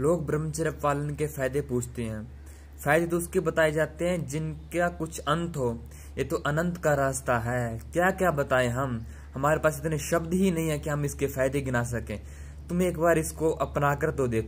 लोग ब्रह्मचर्य पालन के फायदे पूछते हैं फायदे तो उसके बताए जाते हैं जिनका कुछ अंत हो ये तो अनंत का रास्ता है क्या क्या बताएं हम हमारे पास इतने शब्द ही नहीं है कि हम इसके फायदे गिना सकें तुम एक बार इसको अपना कर तो देखो